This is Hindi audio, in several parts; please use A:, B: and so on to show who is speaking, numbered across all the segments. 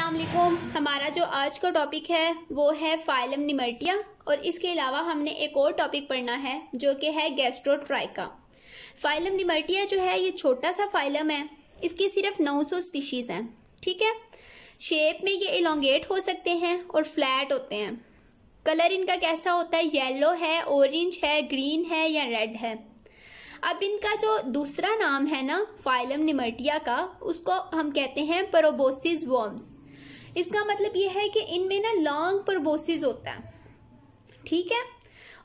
A: असलकुम हमारा जो आज का टॉपिक है वो है फाइलम निमर्टिया और इसके अलावा हमने एक और टॉपिक पढ़ना है जो कि है गैस्ट्रोट्राइका फाइलम निमर्टिया जो है ये छोटा सा फाइलम है इसकी सिर्फ 900 स्पीशीज़ हैं ठीक है शेप में ये एलोंगेट हो सकते हैं और फ्लैट होते हैं कलर इनका कैसा होता है येलो है ऑरेंज है ग्रीन है या रेड है अब इनका जो दूसरा नाम है ना फाइलम निमर्टिया का उसको हम कहते हैं परोबोसिस वॉम्स इसका मतलब ये है कि इनमें ना लॉन्ग प्रबोसिस होता है ठीक है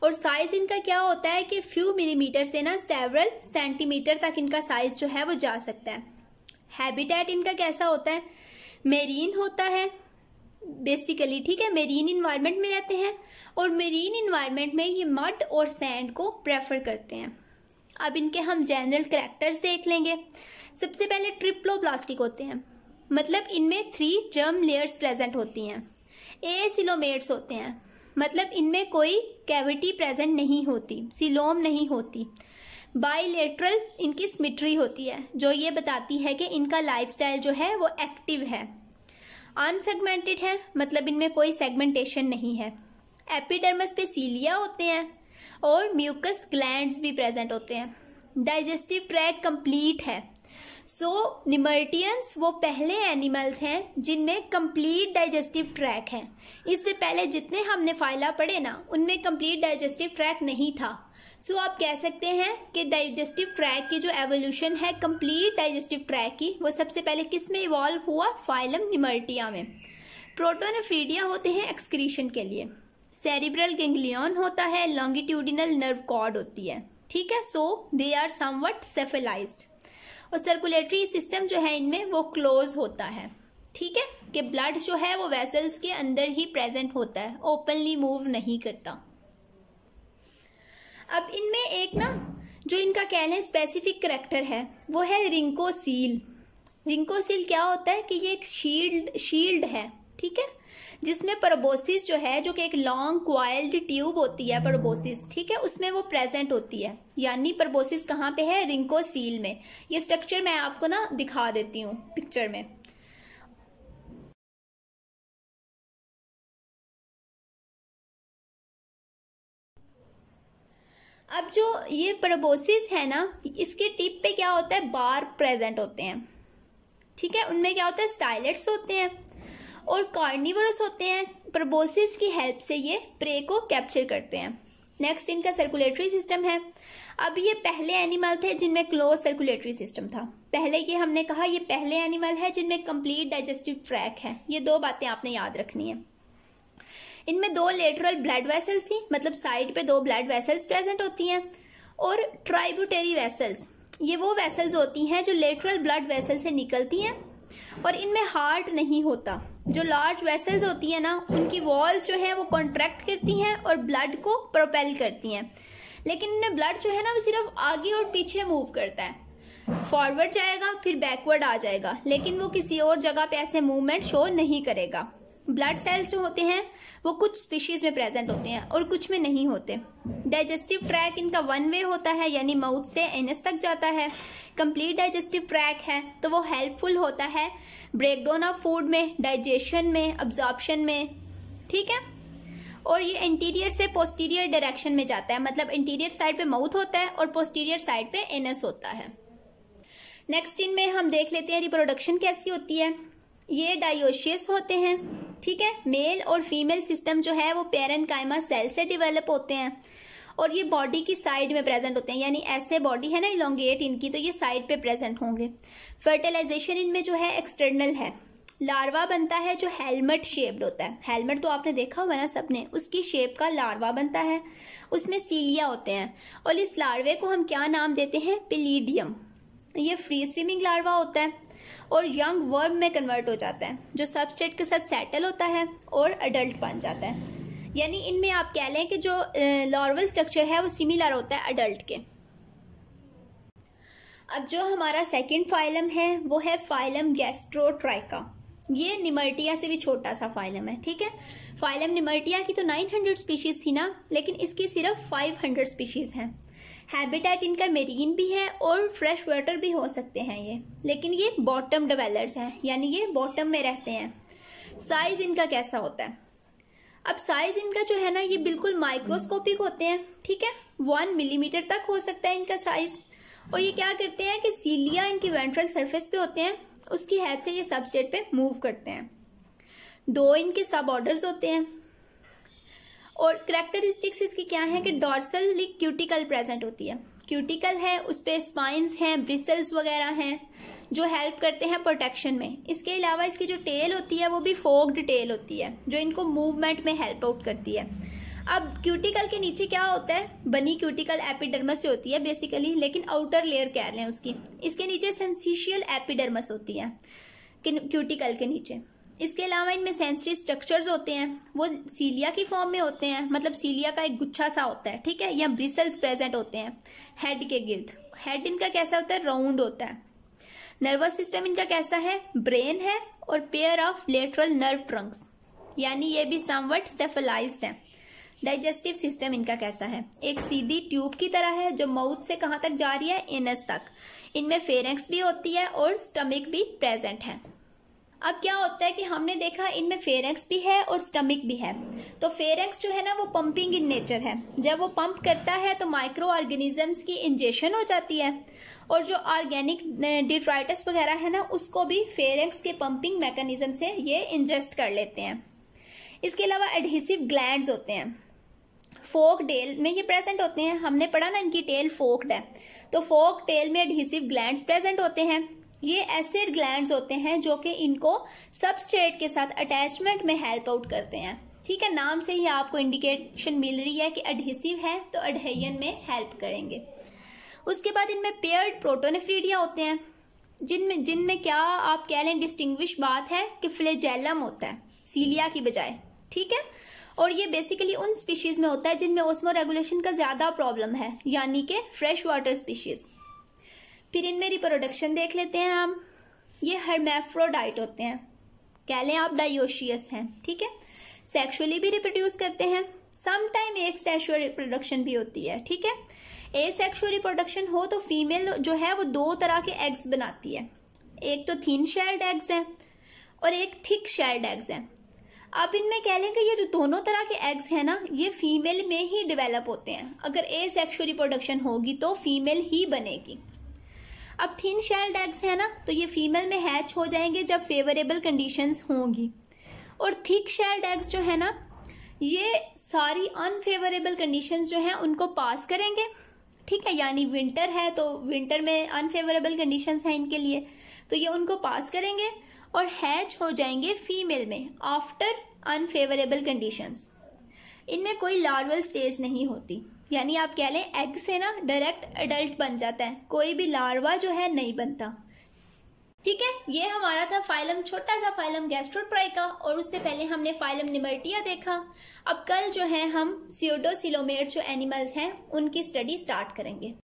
A: और साइज इनका क्या होता है कि फ्यू मिलीमीटर से ना सेवरल सेंटीमीटर तक इनका साइज जो है वो जा सकता है हैबिटेट इनका कैसा होता है मेरीन होता है बेसिकली ठीक है मेरीन इन्वायरमेंट में रहते हैं और मेरीन इन्वायरमेंट में ये मड और सैंड को प्रेफर करते हैं अब इनके हम जनरल करेक्टर्स देख लेंगे सबसे पहले ट्रिप्लोब्लास्टिक होते हैं मतलब इनमें थ्री जर्म लेयर्स प्रेजेंट होती हैं ए सिलोमेट्स होते हैं मतलब इनमें कोई कैविटी प्रेजेंट नहीं होती सिलोम नहीं होती बाइलेट्रल इनकी स्मिट्री होती है जो ये बताती है कि इनका लाइफस्टाइल जो है वो एक्टिव है अनसेगमेंटेड है मतलब इनमें कोई सेगमेंटेशन नहीं है एपिडर्मस पे सीलिया होते हैं और म्यूकस ग्लैंड्स भी प्रेजेंट होते हैं डाइजेस्टिव ट्रैक कंप्लीट है सो so, निमर्टियंस वो पहले एनिमल्स हैं जिनमें कंप्लीट डाइजेस्टिव ट्रैक है इससे पहले जितने हमने फाइला पढ़े ना उनमें कंप्लीट डाइजेस्टिव ट्रैक नहीं था सो so, आप कह सकते हैं कि डाइजेस्टिव ट्रैक की जो एवोल्यूशन है कंप्लीट डाइजेस्टिव ट्रैक की वो सबसे पहले किस में इवॉल्व हुआ फाइलम निमर्टिया में प्रोटोनफ्रीडिया होते हैं एक्सक्रीशन के लिए सेरिब्रल गेंगलियन होता है लॉन्गिट्यूडिनल नर्व कॉर्ड होती है ठीक है सो दे आर समवट सेफेलाइज्ड और सर्कुलेटरी सिस्टम जो है इनमें वो क्लोज होता है ठीक है कि ब्लड जो है वो वेसल्स के अंदर ही प्रेजेंट होता है ओपनली मूव नहीं करता अब इनमें एक ना जो इनका कहना है स्पेसिफिक करेक्टर है वो है रिंकोसील रिंकोसील क्या होता है कि ये एक शील्ड शील्ड है ठीक है जिसमें प्रोबोसिस जो है जो कि एक लॉन्ग क्वाइल्ड ट्यूब होती है प्रोबोसिस ठीक है उसमें वो प्रेजेंट होती है यानी प्रोबोसिस कहाँ पे है रिंको सील में ये स्ट्रक्चर मैं आपको ना दिखा देती हूँ पिक्चर में अब जो ये प्रोबोसिस है ना इसके टिप पे क्या होता है बार प्रेजेंट होते हैं ठीक है उनमें क्या होता है स्टाइलेट्स होते हैं और कार्निवरस होते हैं प्रबोसिस की हेल्प से ये प्रे को कैप्चर करते हैं नेक्स्ट इनका सर्कुलेटरी सिस्टम है अब ये पहले एनिमल थे जिनमें क्लोज सर्कुलेटरी सिस्टम था पहले ये हमने कहा ये पहले एनिमल है जिनमें कंप्लीट डाइजेस्टिव ट्रैक है ये दो बातें आपने याद रखनी है इनमें दो लेटरल ब्लड वेसल्स थी मतलब साइड पे दो ब्लड वेसल्स प्रेजेंट होती हैं और ट्राइब्यूटरी वेसल्स ये वो वेसल्स होती हैं जो लेटरल ब्लड वेसल से निकलती हैं और इनमें हार्ट नहीं होता जो लार्ज वेसल्स होती है ना उनकी वॉल्स जो है वो कॉन्ट्रैक्ट करती हैं और ब्लड को प्रोपेल करती हैं लेकिन इनमें ब्लड जो है ना वो सिर्फ आगे और पीछे मूव करता है फॉरवर्ड जाएगा फिर बैकवर्ड आ जाएगा लेकिन वो किसी और जगह पे ऐसे मूवमेंट शो नहीं करेगा ब्लड सेल्स जो होते हैं वो कुछ स्पीशीज़ में प्रेजेंट होते हैं और कुछ में नहीं होते डाइजेस्टिव ट्रैक इनका वन वे होता है यानी माउथ से एनएस तक जाता है कंप्लीट डाइजेस्टिव ट्रैक है तो वो हेल्पफुल होता है ब्रेकडाउन ऑफ फूड में डाइजेशन में अब्जॉर्प्शन में ठीक है और ये इंटीरियर से पोस्टीरियर डायरेक्शन में जाता है मतलब इंटीरियर साइड पे माउथ होता है और पोस्टीरियर साइड पे एनएस होता है नेक्स्ट इनमें हम देख लेते हैं रिप्रोडक्शन कैसी होती है ये डायोशियस होते हैं ठीक है मेल और फीमेल सिस्टम जो है वो कायमा सेल से डिवेलप होते हैं और ये बॉडी की साइड में प्रेजेंट होते हैं यानी ऐसे बॉडी है ना इलोंगेट इनकी तो ये साइड पे प्रेजेंट होंगे फर्टिलाइजेशन इनमें जो है एक्सटर्नल है लार्वा बनता है जो हेलमेट शेप्ड होता है हेलमेट तो आपने देखा हुआ है ना सबने उसकी शेप का लार्वा बनता है उसमें सीलिया होते हैं और इस लार्वे को हम क्या नाम देते हैं पिलीडियम ये फ्री स्विमिंग लार्वा होता है और यंग वर्म में कन्वर्ट हो जाता है जो सबस्टेट के साथ सेटल होता है और अडल्ट बन जाता है यानी इनमें आप कह लें कि जो लॉर्वल स्ट्रक्चर है वो सिमिलर होता है अडल्ट के अब जो हमारा सेकंड फाइलम है वो है फाइलम गैस्ट्रोट्राइका ये निमर्टिया से भी छोटा सा फाइलम है ठीक है फाइलम निमर्टिया की तो 900 स्पीशीज थी ना लेकिन इसकी सिर्फ 500 स्पीशीज हैं हैबिटेट इनका मेरीन भी है और फ्रेश वाटर भी हो सकते हैं ये लेकिन ये बॉटम डवेलर्स हैं यानी ये बॉटम में रहते हैं साइज़ इनका कैसा होता है अब साइज इनका जो है ना ये बिल्कुल माइक्रोस्कोपिक होते हैं ठीक है वन मिलीमीटर तक हो सकता है इनका साइज और ये क्या करते हैं कि सीलिया इनकी वेंट्रल सरफेस पे होते हैं उसकी हेल्प से ये सबस्टेट पे मूव करते हैं दो इनके सब ऑर्डर्स होते हैं और करेक्टरिस्टिक्स इसकी क्या है कि डॉर्सल क्यूटिकल प्रेजेंट होती है क्यूटिकल है उस पर स्पाइंस हैं ब्रिसल्स वगैरह हैं जो हेल्प करते हैं प्रोटेक्शन में इसके अलावा इसकी जो टेल होती है वो भी फोग्ड टेल होती है जो इनको मूवमेंट में हेल्प आउट करती है अब क्यूटिकल के नीचे क्या होता है बनी क्यूटिकल एपिडर्मस से होती है बेसिकली लेकिन आउटर लेयर कह रहे हैं उसकी इसके नीचे सेंसिशियल एपिडर्मस होती है क्यूटिकल के नीचे इसके अलावा इनमें सेंसरी स्ट्रक्चर्स होते हैं वो सीलिया की फॉर्म में होते हैं मतलब सीलिया का एक गुच्छा सा होता है ठीक है या ब्रिसल्स प्रेजेंट होते हैं हेड के गिर्द हेड इनका कैसा होता है राउंड होता है नर्वस सिस्टम इनका कैसा है ब्रेन है और pair of lateral nerve trunks यानी ये भी समवट सेफेलाइज है डाइजेस्टिव सिस्टम इनका कैसा है एक सीधी ट्यूब की तरह है जो माउथ से कहाँ तक जा रही है एनस तक इनमें फेरेंक्स भी होती है और स्टमिक भी प्रेजेंट है अब क्या होता है कि हमने देखा इनमें फेरेंक्स भी है और स्टमिक भी है तो फेरेंक्स जो है ना वो पंपिंग इन नेचर है जब वो पंप करता है तो माइक्रो ऑर्गेनिजम्स की इंजेशन हो जाती है और जो ऑर्गेनिक डिट्राइटस वगैरह है ना उसको भी फेरेंक्स के पंपिंग मैकेनिज्म से ये इंजेस्ट कर लेते हैं इसके अलावा एडहेसिव ग्लैंड होते हैं फोक टेल में ये प्रेजेंट होते हैं हमने पढ़ा ना इनकी टेल फोक्ड है तो फोक टेल में एडहेसिव ग्लैंड्स प्रेजेंट होते हैं ये एसिड ग्लैंड्स होते हैं जो कि इनको सबस्ट्रेट के साथ अटैचमेंट में हेल्प आउट करते हैं ठीक है नाम से ही आपको इंडिकेशन मिल रही है कि एडहेसिव है तो अडहेयन में हेल्प करेंगे उसके बाद इनमें पेयर्ड प्रोटोनिफ्रीडिया होते हैं जिनमें जिनमें क्या आप कह लें डिस्टिंग्विश बात है कि फ्लेजेलम होता है सीलिया की बजाय ठीक है और ये बेसिकली उन स्पीशीज़ में होता है जिनमें ओस्मो रेगुलेशन का ज़्यादा प्रॉब्लम है यानी कि फ्रेश वाटर स्पीशीज़ फिर इनमें रिप्रोडक्शन देख लेते हैं हम ये हरमेफ्रोडाइट होते हैं कह लें आप डायोशियस हैं ठीक है सेक्सुअली भी रिप्रोड्यूस करते हैं समटाइम एक सेक्शुअल रिप्रोडक्शन भी होती है ठीक है ए सेक्शुअल रिप्रोडक्शन हो तो फीमेल जो है वो दो तरह के एग्स बनाती है एक तो थीन शेल्ड एग्स हैं और एक थिक शेल्ड एग्स हैं आप इनमें कह लें कि ये जो दोनों तरह के एग्स हैं ना ये फीमेल में ही डेवलप होते हैं अगर ए सेक्शुअल रिप्रोडक्शन होगी तो फीमेल ही बनेगी अब थिन शेल्ड एग्स हैं ना तो ये फीमेल में हैच हो जाएंगे जब फेवरेबल कंडीशंस होंगी और थिक शेल्ड एग्स जो है ना ये सारी अनफेवरेबल कंडीशंस जो हैं उनको पास करेंगे ठीक है यानी विंटर है तो विंटर में अनफेवरेबल कंडीशंस हैं इनके लिए तो ये उनको पास करेंगे और हैच हो जाएंगे फीमेल में आफ्टर अनफेवरेबल कंडीशंस इनमें कोई लार्वल स्टेज नहीं होती यानी आप कह लें एग से ना डायरेक्ट एडल्ट बन जाता है कोई भी लार्वा जो है नहीं बनता ठीक है ये हमारा था फाइलम छोटा सा फाइलम गैस्ट्रोट्राई का और उससे पहले हमने फाइलम निमर्टिया देखा अब कल जो है हम सियोडोसिलोमेट जो एनिमल्स हैं उनकी स्टडी स्टार्ट करेंगे